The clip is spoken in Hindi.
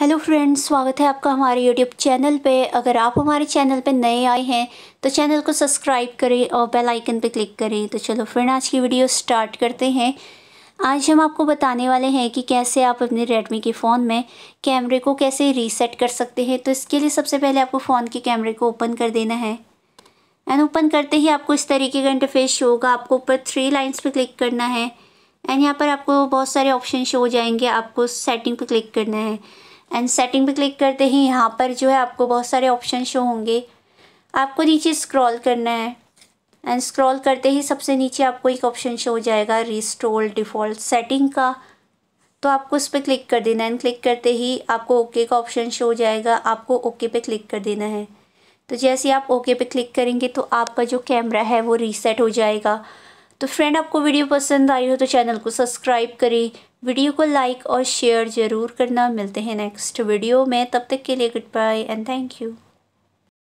हेलो फ्रेंड्स स्वागत है आपका हमारे यूट्यूब चैनल पे अगर आप हमारे चैनल पे नए आए हैं तो चैनल को सब्सक्राइब करें और बेल आइकन पे क्लिक करें तो चलो फ्रेंड आज की वीडियो स्टार्ट करते हैं आज हम आपको बताने वाले हैं कि कैसे आप अपने रेडमी के फ़ोन में कैमरे को कैसे रीसेट कर सकते हैं तो इसके लिए सबसे पहले आपको फ़ोन के कैमरे को ओपन कर देना है एंड ओपन करते ही आपको इस तरीके का इंटरफेस शो होगा आपको ऊपर थ्री लाइन्स पर क्लिक करना है एंड यहाँ पर आपको बहुत सारे ऑप्शन शो हो जाएंगे आपको सेटिंग पर क्लिक करना है एंड सेटिंग पे क्लिक करते ही यहाँ पर जो है आपको बहुत सारे ऑप्शन शो होंगे आपको नीचे स्क्रॉल करना है एंड स्क्रॉल करते ही सबसे नीचे आपको एक ऑप्शन शो हो जाएगा रिस्टोर डिफ़ॉल्ट सेटिंग का तो आपको उस पर क्लिक कर देना है एंड क्लिक करते ही आपको ओके का ऑप्शन शो हो जाएगा आपको ओके पे क्लिक कर देना है तो जैसे आप ओके पे क्लिक करेंगे तो आपका जो कैमरा है वो रीसेट हो जाएगा तो फ्रेंड आपको वीडियो पसंद आई हो तो चैनल को सब्सक्राइब करें वीडियो को लाइक और शेयर ज़रूर करना मिलते हैं नेक्स्ट वीडियो में तब तक के लिए goodbye and thank you